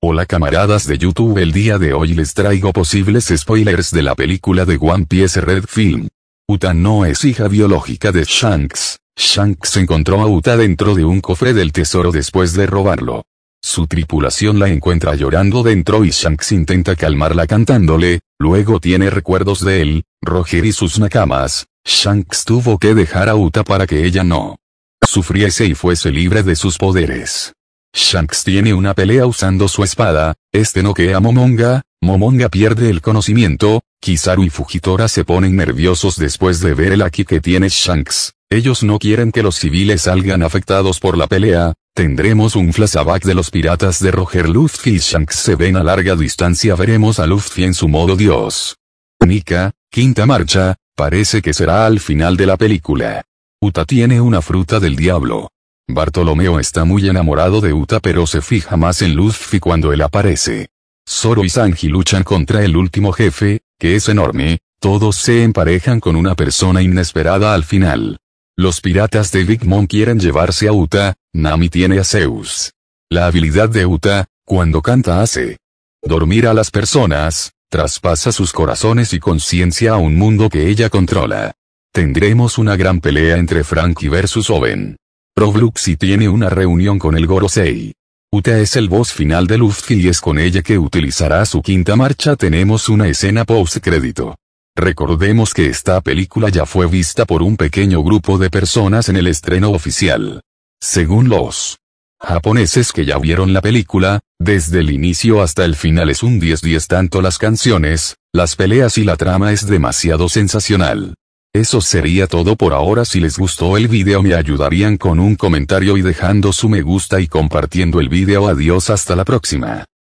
Hola camaradas de YouTube el día de hoy les traigo posibles spoilers de la película de One Piece Red Film. Uta no es hija biológica de Shanks. Shanks encontró a Uta dentro de un cofre del tesoro después de robarlo. Su tripulación la encuentra llorando dentro y Shanks intenta calmarla cantándole, luego tiene recuerdos de él, Roger y sus nakamas. Shanks tuvo que dejar a Uta para que ella no sufriese y fuese libre de sus poderes. Shanks tiene una pelea usando su espada, este noquea a Momonga, Momonga pierde el conocimiento, Kizaru y Fujitora se ponen nerviosos después de ver el aquí que tiene Shanks. Ellos no quieren que los civiles salgan afectados por la pelea, tendremos un flashback de los piratas de Roger Luffy y Shanks se ven a larga distancia veremos a Luffy en su modo dios. Nika, quinta marcha, parece que será al final de la película. Uta tiene una fruta del diablo. Bartolomeo está muy enamorado de Uta pero se fija más en Luffy cuando él aparece. Zoro y Sanji luchan contra el último jefe, que es enorme, todos se emparejan con una persona inesperada al final. Los piratas de Big Mom quieren llevarse a Uta, Nami tiene a Zeus. La habilidad de Uta, cuando canta hace dormir a las personas, traspasa sus corazones y conciencia a un mundo que ella controla. Tendremos una gran pelea entre Frankie versus Owen y tiene una reunión con el Gorosei. Uta es el voz final de Luffy y es con ella que utilizará su quinta marcha. Tenemos una escena post-crédito. Recordemos que esta película ya fue vista por un pequeño grupo de personas en el estreno oficial. Según los japoneses que ya vieron la película, desde el inicio hasta el final es un 10-10 tanto las canciones, las peleas y la trama es demasiado sensacional. Eso sería todo por ahora si les gustó el video me ayudarían con un comentario y dejando su me gusta y compartiendo el video adiós hasta la próxima.